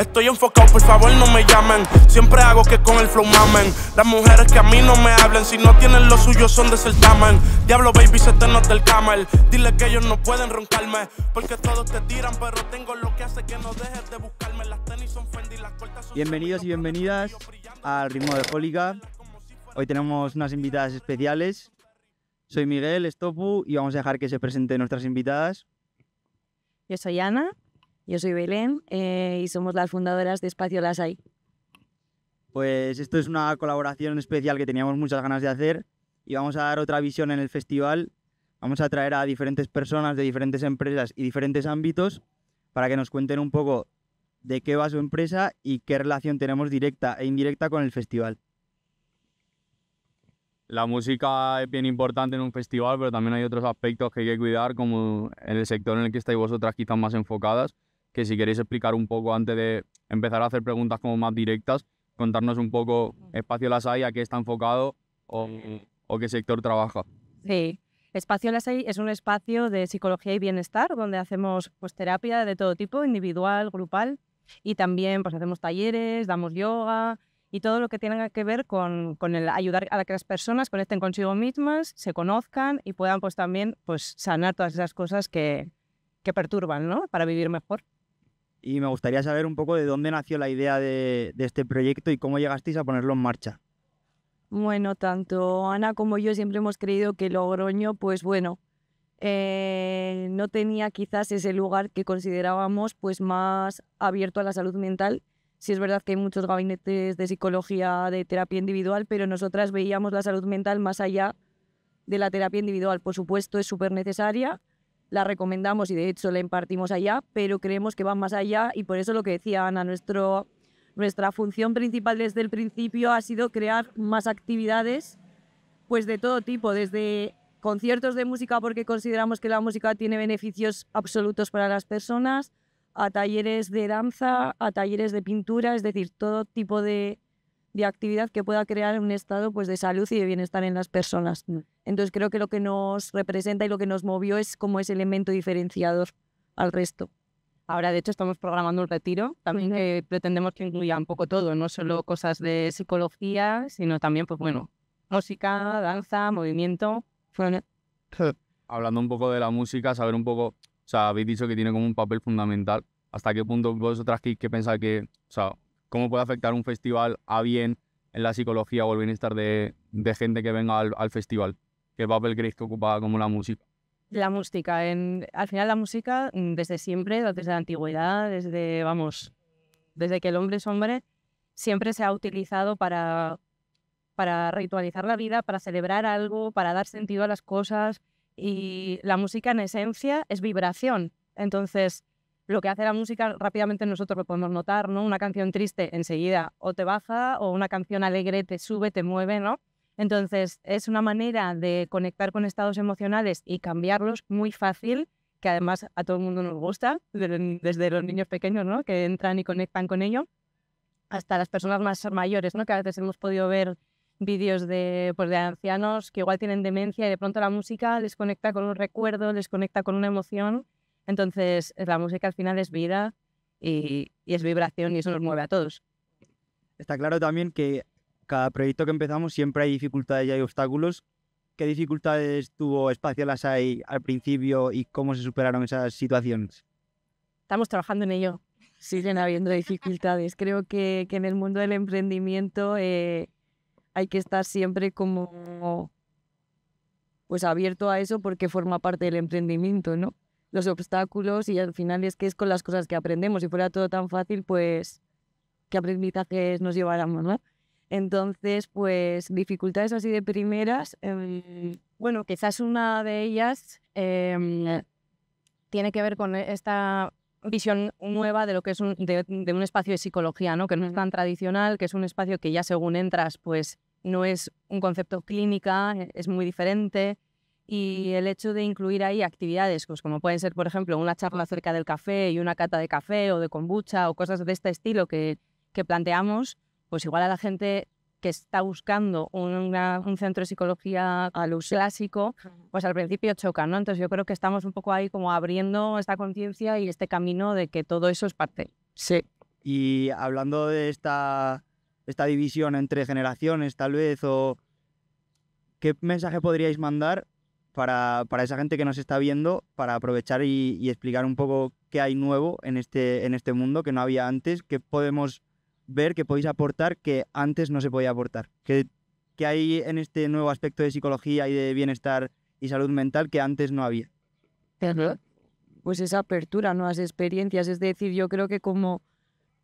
Estoy enfocado, por favor no me llamen. Siempre hago que con el flow mamen. Las mujeres que a mí no me hablen, si no tienen lo suyo son de certamen. Diablo baby, se te nota el camel. Dile que ellos no pueden roncarme, porque todos te tiran, pero tengo lo que hace que no dejes de buscarme. Las tenis son Fendi, las cortas son. Bienvenidos y bienvenidas al ritmo de Fólica. Hoy tenemos unas invitadas especiales. Soy Miguel Estopu y vamos a dejar que se presenten nuestras invitadas. Yo soy Ana. Yo soy Belén eh, y somos las fundadoras de Espacio LASAI. Pues esto es una colaboración especial que teníamos muchas ganas de hacer y vamos a dar otra visión en el festival. Vamos a traer a diferentes personas de diferentes empresas y diferentes ámbitos para que nos cuenten un poco de qué va su empresa y qué relación tenemos directa e indirecta con el festival. La música es bien importante en un festival, pero también hay otros aspectos que hay que cuidar, como en el sector en el que estáis vosotras quizás más enfocadas, que si queréis explicar un poco antes de empezar a hacer preguntas como más directas, contarnos un poco Espacio Las Hay, a qué está enfocado o, qué sector trabaja. Sí. Espacio Las Hay es un espacio de psicología y bienestar donde hacemos pues, terapia de todo tipo, individual, grupal, y también pues, hacemos talleres, damos yoga y todo lo que tenga que ver con, con el ayudar a que las personas conecten consigo mismas, se conozcan y puedan pues, también pues, sanar todas esas cosas que, que perturban ¿no? para vivir mejor y me gustaría saber un poco de dónde nació la idea de, este proyecto y cómo llegasteis a ponerlo en marcha. Bueno, tanto Ana como yo siempre hemos creído que Logroño, pues bueno, eh, no tenía quizás ese lugar que considerábamos pues más abierto a la salud mental. Sí es verdad que hay muchos gabinetes de psicología, de terapia individual, pero nosotras veíamos la salud mental más allá de la terapia individual. Por supuesto, es súper necesaria, la recomendamos y de hecho la impartimos allá, pero creemos que va más allá y por eso lo que decía Ana, nuestro, nuestra función principal desde el principio ha sido crear más actividades pues de todo tipo, desde conciertos de música porque consideramos que la música tiene beneficios absolutos para las personas, a talleres de danza, a talleres de pintura, es decir, todo tipo de, de actividad que pueda crear un estado pues, de salud y de bienestar en las personas. Mm. Entonces creo que lo que nos representa y lo que nos movió es como ese elemento diferenciador al resto. Ahora, de hecho, estamos programando un retiro también pretendemos que incluya un poco todo, no solo cosas de psicología, sino también, pues bueno, música, danza, movimiento. Hablando un poco de la música, saber un poco, o sea, habéis dicho que tiene como un papel fundamental. ¿Hasta qué punto vosotras qué pensáis que, cómo puede afectar un festival a bien en la psicología o el bienestar de, gente que venga al, festival, qué papel crees que ocupa como la música. La música, en, al final la música mm, desde siempre, desde la antigüedad, desde, vamos, desde que el hombre es hombre, siempre se ha utilizado para, para ritualizar la vida, para celebrar algo, para dar sentido a las cosas. Y la música en esencia es vibración. Entonces, lo que hace la música rápidamente nosotros lo podemos notar, ¿no? Una canción triste enseguida o te baja o una canción alegre te sube, te mueve, ¿no? Entonces es una manera de conectar con estados emocionales y cambiarlos muy fácil, que además a todo el mundo nos gusta, desde los niños pequeños, ¿no? Que entran y conectan con ello, hasta las personas más mayores, ¿no? Que a veces hemos podido ver vídeos de, pues, ancianos que igual tienen demencia y de pronto la música les conecta con un recuerdo, les conecta con una emoción entonces, la música al final es vida y, es vibración y eso nos mueve a todos. Está claro también que cada proyecto que empezamos siempre hay dificultades y hay obstáculos. ¿Qué dificultades tuvo Espacio Las hay al principio y cómo se superaron esas situaciones? Estamos trabajando en ello. Siguen habiendo dificultades. Creo que, en el mundo del emprendimiento eh, hay que estar siempre como pues abierto a eso porque forma parte del emprendimiento, ¿no? los obstáculos y al final es que es con las cosas que aprendemos. Si fuera todo tan fácil, pues qué aprendizajes nos lleváramos, ¿no? Entonces, pues dificultades así de primeras, em, bueno, quizás una de ellas em, tiene que ver con esta visión nueva de lo que es un, de, un espacio de psicología, ¿no? Que no es tan tradicional, que es un espacio que ya según entras, pues no es un concepto clínica, es muy diferente, y el hecho de incluir ahí actividades pues como pueden ser, por ejemplo, una charla acerca del café y una cata de café o de kombucha o cosas de este estilo que, planteamos, pues igual a la gente que está buscando un centro de psicología a luz clásico, pues al principio choca ¿no? Entonces yo creo que estamos un poco ahí como abriendo esta conciencia y este camino de que todo eso es parte. Sí. Y hablando de esta, esta división entre generaciones, tal vez, o qué mensaje podríais mandar para, esa gente que nos está viendo, para aprovechar y, explicar un poco qué hay nuevo este, en este, mundo que no había antes, qué podemos ver, qué podéis aportar que antes no se podía aportar, qué, hay en este nuevo aspecto de psicología y de bienestar y salud mental que antes no había. Pues esa apertura, nuevas experiencias, es decir, yo creo que como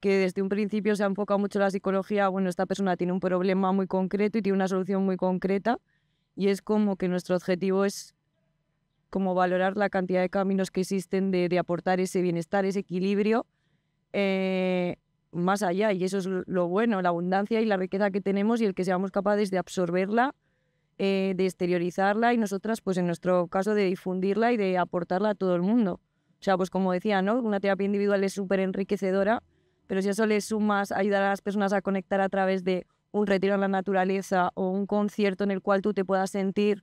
que desde un principio se ha enfocado mucho la psicología, bueno, esta persona tiene un problema muy concreto y tiene una solución muy concreta, y es como que nuestro objetivo es como valorar la cantidad de caminos que existen de, aportar ese bienestar, ese equilibrio eh, más allá. Y eso es lo bueno, la abundancia y la riqueza que tenemos y el que seamos capaces de absorberla, eh, de exteriorizarla y nosotras, pues en nuestro caso, de difundirla y de aportarla a todo el mundo. O sea, pues como decía, ¿no? Una terapia individual es súper enriquecedora, pero si eso le sumas ayudar a las personas a conectar a través de un retiro en la naturaleza o un concierto en el cual tú te puedas sentir,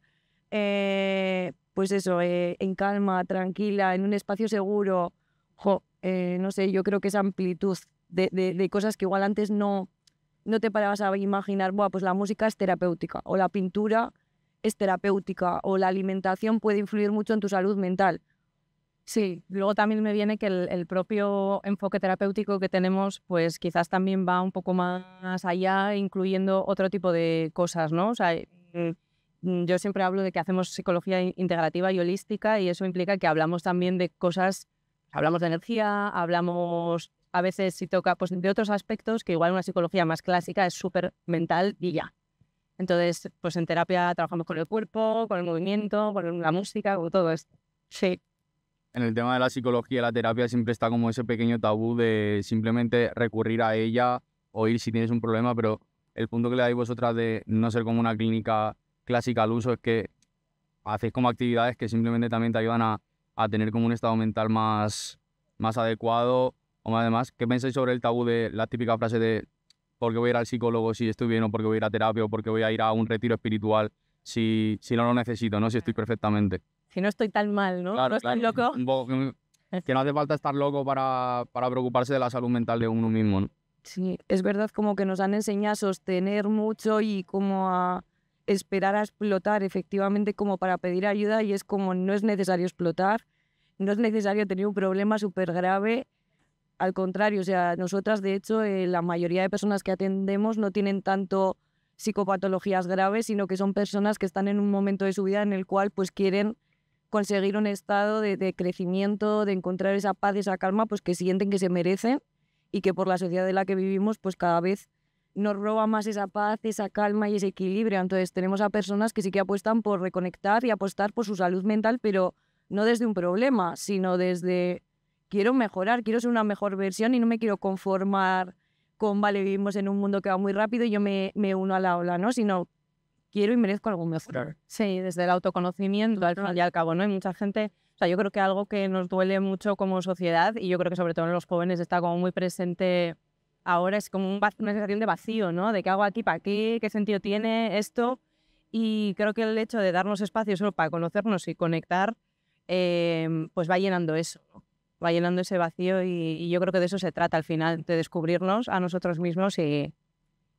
eh, pues eso, eh, en calma, tranquila, en un espacio seguro. Eh, no sé, yo creo que esa amplitud de, cosas que igual antes no, no te parabas a imaginar, pues la música es terapéutica o la pintura es terapéutica o la alimentación puede influir mucho en tu salud mental. Sí, luego también me viene que el, propio enfoque terapéutico que tenemos, pues quizás también va un poco más allá, incluyendo otro tipo de cosas, ¿no? O sea, mm, mm, yo siempre hablo de que hacemos psicología integrativa y holística y eso implica que hablamos también de cosas, hablamos de energía, hablamos a veces si toca, pues de otros aspectos que igual una psicología más clásica es súper mental y ya. Entonces, pues en terapia trabajamos con el cuerpo, con el movimiento, con la música, con todo esto. Sí en el tema de la psicología, la terapia siempre está como ese pequeño tabú de simplemente recurrir a ella o ir si tienes un problema, pero el punto que le dais vosotras de no ser como una clínica clásica al uso es que hacéis como actividades que simplemente también te ayudan a, tener como un estado mental más, más adecuado o más además. ¿Qué pensáis sobre el tabú de la típica frase de por qué voy a ir al psicólogo si estoy bien o por qué voy a ir a terapia o por qué voy a ir a un retiro espiritual si, si no lo necesito, ¿no? si estoy perfectamente? Que no estoy tan mal, ¿no? no estoy loco. Que no hace falta estar loco para, preocuparse de la salud mental de uno mismo, ¿no? Sí, es verdad como que nos han enseñado a sostener mucho y como a esperar a explotar efectivamente como para pedir ayuda y es como no es necesario explotar, no es necesario tener un problema súper grave, al contrario, o sea, nosotras de hecho eh, la mayoría de personas que atendemos no tienen tanto psicopatologías graves, sino que son personas que están en un momento de su vida en el cual pues quieren conseguir un estado de, de, crecimiento, de encontrar esa paz, esa calma, pues que sienten que se merecen y que por la sociedad en la que vivimos, pues cada vez nos roba más esa paz, esa calma y ese equilibrio. Entonces tenemos a personas que sí que apuestan por reconectar y apostar por su salud mental, pero no desde un problema, sino desde quiero mejorar, quiero ser una mejor versión y no me quiero conformar con, vale, vivimos en un mundo que va muy rápido y yo me, me uno a la ola, ¿no? Sino quiero y merezco algún mejor. Sí, desde el autoconocimiento al final y al cabo, ¿no? Hay mucha gente, o sea, yo creo que algo que nos duele mucho como sociedad y yo creo que sobre todo en los jóvenes está como muy presente ahora, es como una sensación de vacío, ¿no? De qué hago aquí, para qué, qué sentido tiene esto. Y creo que el hecho de darnos espacio solo para conocernos y conectar, em, pues va llenando eso, va llenando ese vacío y, yo creo que de eso se trata al final, de descubrirnos a nosotros mismos y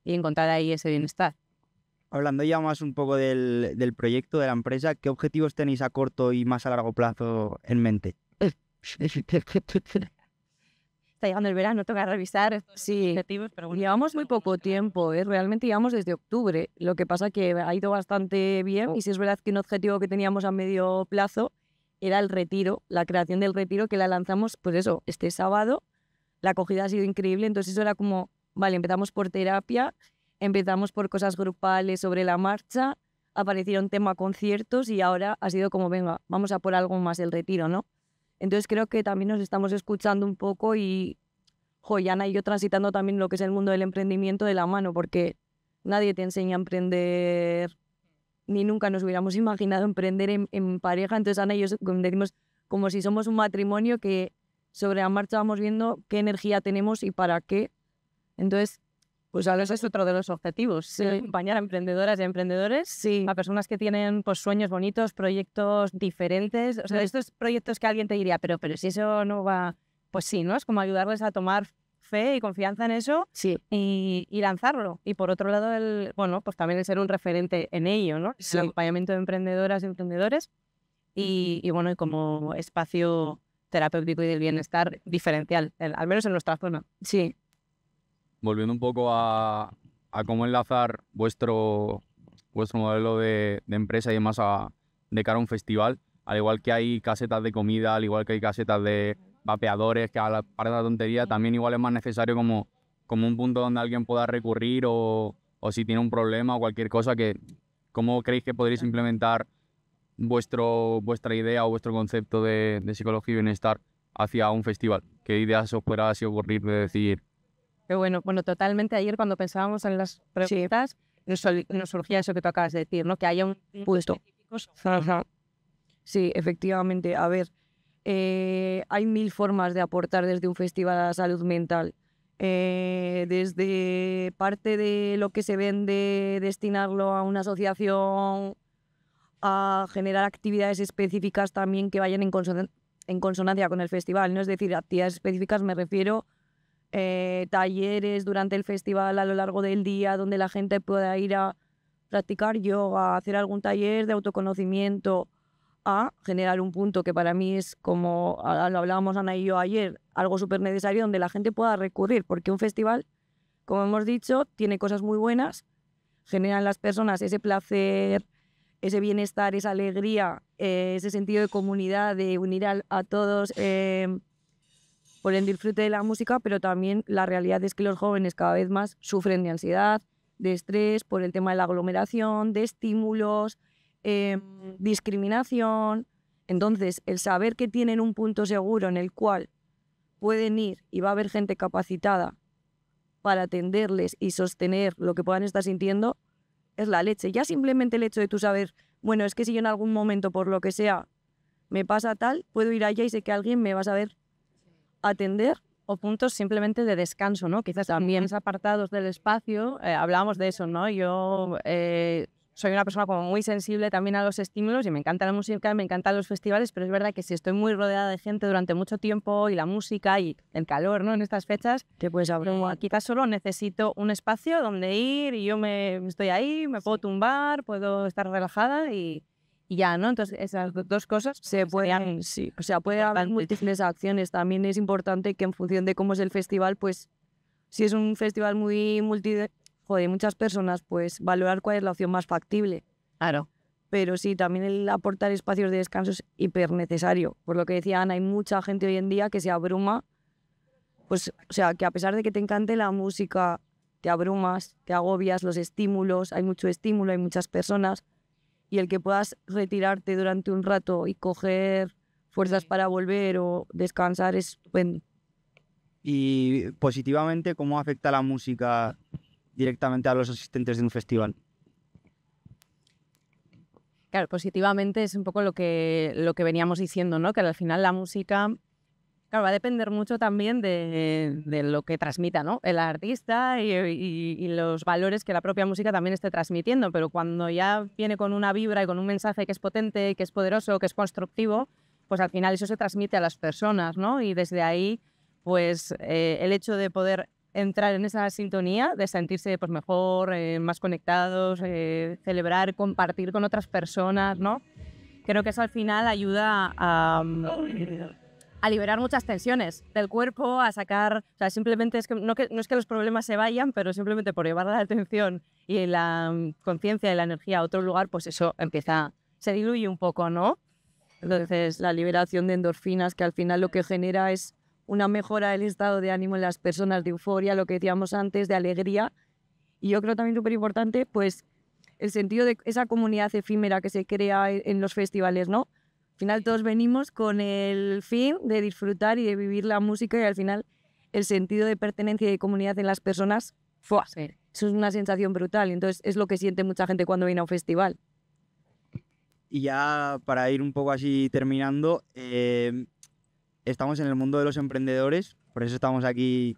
encontrar ahí ese bienestar. Hablando ya más un poco del, del, proyecto, de la empresa, ¿qué objetivos tenéis a corto y más a largo plazo en mente? Eh, Está llegando el verano, toca revisar sí. pero llevamos muy poco tiempo, ¿eh? realmente llevamos desde octubre. Lo que pasa que ha ido bastante bien y si es verdad que un objetivo que teníamos a medio plazo era el retiro, la creación del retiro que la lanzamos, pues eso, este sábado. La acogida ha sido increíble, entonces eso era como, vale, empezamos por terapia Empezamos por cosas grupales sobre la marcha, aparecieron tema conciertos y ahora ha sido como, venga, vamos a por algo más el retiro, ¿no? Entonces creo que también nos estamos escuchando un poco y Joyana y yo transitando también lo que es el mundo del emprendimiento de la mano, porque nadie te enseña a emprender, ni nunca nos hubiéramos imaginado emprender en, en pareja. Entonces Ana y yo decimos como si somos un matrimonio que sobre la marcha vamos viendo qué energía tenemos y para qué. Entonces pues ahora ese es otro de los objetivos, sí. acompañar a emprendedoras y emprendedores, a personas que tienen pues, sueños bonitos, proyectos diferentes, o sea, estos proyectos que alguien te diría, pero, pero si eso no va, pues sí, ¿no? Es como ayudarles a tomar fe y confianza en eso y, lanzarlo. Y por otro lado, el, bueno, pues también el ser un referente en ello, ¿no? El acompañamiento de emprendedoras y emprendedores y, y bueno, y como espacio terapéutico y del bienestar diferencial, al menos en nuestra zona. Sí, volviendo un poco a, cómo enlazar vuestro, vuestro modelo de, empresa y demás a, de cara a un festival, al igual que hay casetas de comida, al igual que hay casetas de vapeadores, que a la par de la tontería también igual es más necesario como, como un punto donde alguien pueda recurrir o, o si tiene un problema o cualquier cosa que... ¿Cómo creéis que podréis implementar vuestro, vuestra idea o vuestro concepto de, psicología y bienestar hacia un festival? ¿Qué ideas os pueda así ocurrir de decir, bueno, bueno, totalmente ayer cuando pensábamos en las preguntas nos, nos, surgía eso que tú acabas de decir, ¿no? Que haya un puesto. Sí, efectivamente. A ver, eh, hay mil formas de aportar desde un festival a la salud mental. Eh, desde parte de lo que se vende, destinarlo a una asociación, a generar actividades específicas también que vayan en, consonancia con el festival. ¿no? Es decir, actividades específicas me refiero eh, talleres durante el festival a lo largo del día donde la gente pueda ir a practicar yoga, hacer algún taller de autoconocimiento, a generar un punto que para mí es como lo hablábamos Ana y yo ayer, algo súper necesario donde la gente pueda recurrir, porque un festival, como hemos dicho, tiene cosas muy buenas, generan las personas ese placer, ese bienestar, esa alegría, eh, ese sentido de comunidad, de unir a, todos. Em, por el disfrute de la música, pero también la realidad es que los jóvenes cada vez más sufren de ansiedad, de estrés, por el tema de la aglomeración, de estímulos, em, discriminación. Entonces, el saber que tienen un punto seguro en el cual pueden ir y va a haber gente capacitada para atenderles y sostener lo que puedan estar sintiendo, es la leche. Ya simplemente el hecho de tú saber, bueno, es que si yo en algún momento, por lo que sea, me pasa tal, puedo ir allá y sé que alguien me va a saber atender o puntos simplemente de descanso, ¿no? Quizás también apartados del espacio, eh, hablábamos de eso, ¿no? Yo eh, soy una persona como muy sensible también a los estímulos y me encanta la música, me encantan los festivales, pero es verdad que si estoy muy rodeada de gente durante mucho tiempo y la música y el calor, ¿no? En estas fechas, te eh, Quizás solo necesito un espacio donde ir y yo me estoy ahí, me puedo tumbar, puedo estar relajada y, ya, ¿no? Entonces, esas dos cosas se pueden, sí, o sea, puede haber múltiples acciones. También es importante que en función de cómo es el festival, pues, si es un festival muy multi, de muchas personas, pues, valorar cuál es la opción más factible. Claro. Pero sí, también el aportar espacios de descanso es hiper necesario. Por lo que decía Ana, hay mucha gente hoy en día que se abruma. Pues, o sea, que a pesar de que te encante la música, te abrumas, te agobias, los estímulos, hay mucho estímulo, hay muchas personas y el que puedas retirarte durante un rato y coger fuerzas para volver o descansar es estupendo. Y positivamente, ¿cómo afecta la música directamente a los asistentes de un festival? Claro, positivamente es un poco lo que, lo que veníamos diciendo, ¿no? Que al final la música Claro, va a depender mucho también de, lo que transmita ¿no? el artista y, los valores que la propia música también esté transmitiendo, pero cuando ya viene con una vibra y con un mensaje que es potente, que es poderoso, que es constructivo, pues al final eso se transmite a las personas, ¿no? Y desde ahí, pues eh, el hecho de poder entrar en esa sintonía, de sentirse pues, mejor, eh, más conectados, eh, celebrar, compartir con otras personas, ¿no? Creo que eso al final ayuda a... Mm, a liberar muchas tensiones del cuerpo, a sacar, o sea, simplemente es que no, es que los problemas se vayan, pero simplemente por llevar la atención y la mm, conciencia y la energía a otro lugar, pues eso empieza, se diluye un poco, ¿no? Entonces, la liberación de endorfinas, que al final lo que genera es una mejora del estado de ánimo en las personas, de euforia, lo que decíamos antes, de alegría. Y yo creo también súper importante, pues, el sentido de esa comunidad efímera que se crea en los festivales, ¿no? final todos venimos con el fin de disfrutar y de vivir la música y al final el sentido de pertenencia y de comunidad en las personas, fue Eso es una sensación brutal. Entonces es lo que siente mucha gente cuando viene a un festival. Y ya para ir un poco así terminando, em, estamos en el mundo de los emprendedores, por eso estamos aquí.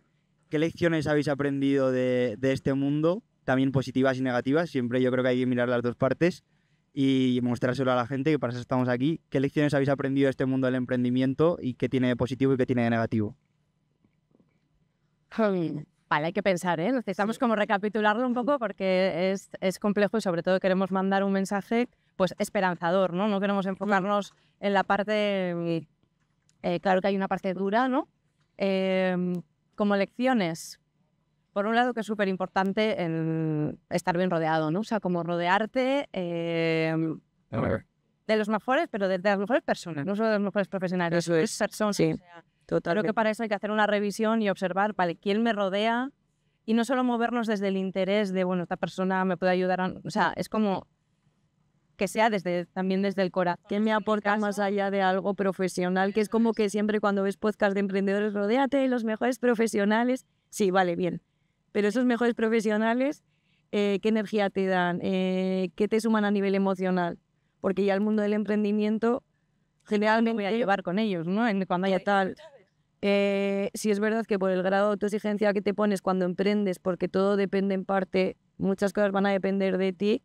¿Qué lecciones habéis aprendido de este mundo? También positivas y negativas, siempre yo creo que hay que mirar las dos partes y mostrárselo a la gente, que para eso estamos aquí. ¿Qué lecciones habéis aprendido de este mundo del emprendimiento y qué tiene de positivo y qué tiene de negativo? Vale, hay que pensar, ¿eh? Necesitamos como recapitularlo un poco porque es, complejo y sobre todo queremos mandar un mensaje pues esperanzador, ¿no? No queremos enfocarnos mm. en la parte... Eh, claro que hay una parte dura, ¿no? Eh, como lecciones, por un lado que es súper importante estar bien rodeado, ¿no? O sea, como rodearte eh, de los mejores, pero de, las mejores personas, no solo de los mejores profesionales. Eso es. sí, o Creo que para eso hay que hacer una revisión y observar, vale, ¿quién me rodea? Y no solo movernos desde el interés de, bueno, esta persona me puede ayudar. O sea, es como que sea desde también desde el corazón. ¿Qué me aporta más allá de algo profesional? Que es como que siempre cuando ves podcast de emprendedores, rodéate de los mejores profesionales. Sí, vale, bien. Pero esos mejores profesionales, eh, ¿qué energía te dan? Eh, ¿Qué te suman a nivel emocional? Porque ya el mundo del emprendimiento generalmente voy a llevar con ellos, ¿no? Cuando haya tal... Eh, es verdad que por el grado de exigencia que te pones cuando emprendes, porque todo depende en parte, muchas cosas van a depender de ti,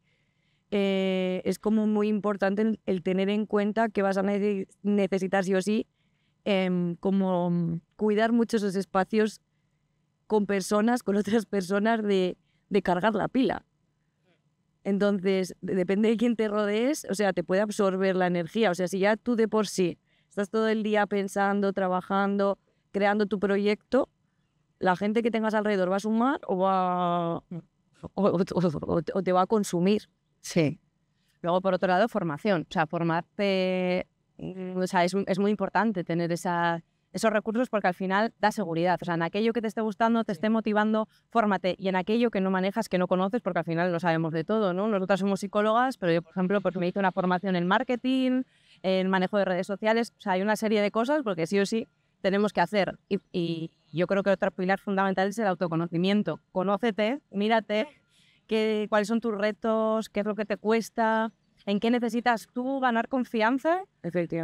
eh, es como muy importante el, tener en cuenta que vas a necesitar sí o sí em, como mm, cuidar mucho esos espacios con personas, con otras personas de, cargar la pila. Entonces, depende de quién te rodees, o sea, te puede absorber la energía. O sea, si ya tú de por sí estás todo el día pensando, trabajando, creando tu proyecto, la gente que tengas alrededor va a sumar o, mm. te va a consumir. Sí. Luego, por otro lado, formación. O sea, formarte, mm, o sea, es muy importante tener esa esos recursos porque al final da seguridad. O sea, en aquello que te esté gustando, te esté motivando, fórmate. Y en aquello que no manejas, que no conoces, porque al final lo sabemos de todo, ¿no? Nosotras somos psicólogas, pero yo, por ejemplo, porque me hice una formación en marketing, en manejo de redes sociales. O sea, hay una serie de cosas porque sí o sí tenemos que hacer. Y, yo creo que otro pilar fundamental es el autoconocimiento. Conócete, mírate, qué, cuáles son tus retos, qué es lo que te cuesta, en qué necesitas tú ganar confianza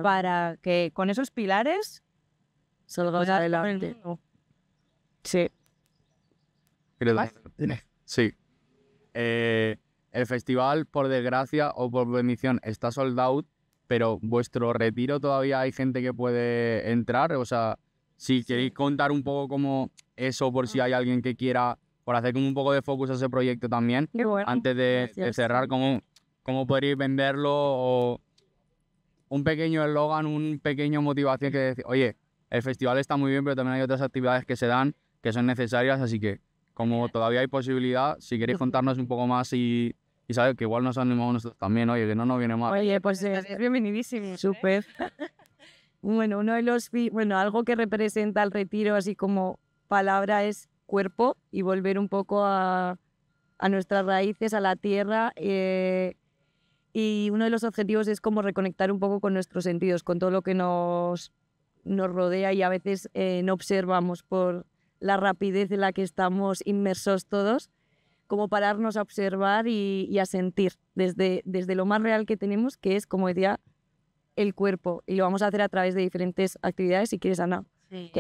para que con esos pilares de adelante. gente Sí. Sí. Eh, el festival, por desgracia o por bendición, está sold out, pero vuestro retiro todavía hay gente que puede entrar. O sea, si queréis contar un poco como eso, por si ah. hay alguien que quiera, por hacer como un poco de focus a ese proyecto también, antes de, cerrar, cómo, cómo venderlo o un pequeño eslogan, un pequeño motivación que decir, oye, el festival está muy bien, pero también hay otras actividades que se dan que son necesarias, así que como todavía hay posibilidad, si queréis contarnos un poco más y, y que igual nos animamos nosotros también, oye, que no nos viene mal. Oye, pues eh, bienvenidísimo. ¿eh? Súper. bueno, uno de los, bueno, algo que representa el retiro así como palabra es cuerpo y volver un poco a, a nuestras raíces, a la tierra. Eh, y uno de los objetivos es como reconectar un poco con nuestros sentidos, con todo lo que nos nos rodea y a veces eh, no observamos por la rapidez en la que estamos inmersos todos, como pararnos a observar y, a sentir desde, desde lo más real que tenemos, que es, como decía, el cuerpo. Y lo vamos a hacer a través de diferentes actividades. Si quieres, Ana, sí.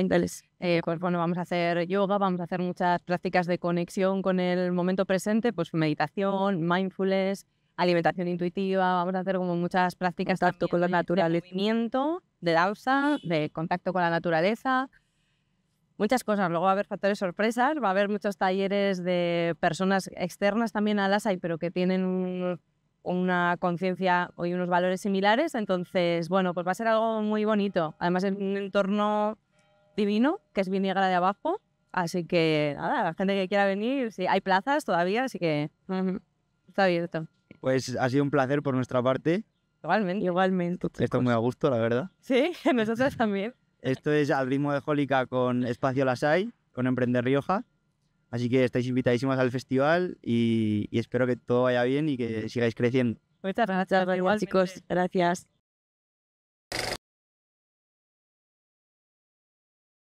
Eh, pues bueno, vamos a hacer yoga, vamos a hacer muchas prácticas de conexión con el momento presente, pues meditación, mindfulness, alimentación intuitiva, vamos a hacer como muchas prácticas. Contacto con la naturaleza de danza, de contacto con la naturaleza, muchas cosas. Luego va a haber factores sorpresas, va a haber muchos talleres de personas externas también a la hay pero que tienen una conciencia y unos valores similares. Entonces, bueno, pues va a ser algo muy bonito. Además, es un entorno divino, que es Viniegra de abajo. Así que, nada, la gente que quiera venir, sí, hay plazas todavía, así que está abierto. Pues ha sido un placer por nuestra parte. Igualmente. Igualmente. Esto muy a gusto, la verdad. Sí, nosotros también. Esto es al ritmo de Jólica con Espacio Lasay, con Emprender Rioja. Así que estáis invitadísimas al festival y, espero que todo vaya bien y que sigáis creciendo. Muchas gracias, igual, chicos. Gracias.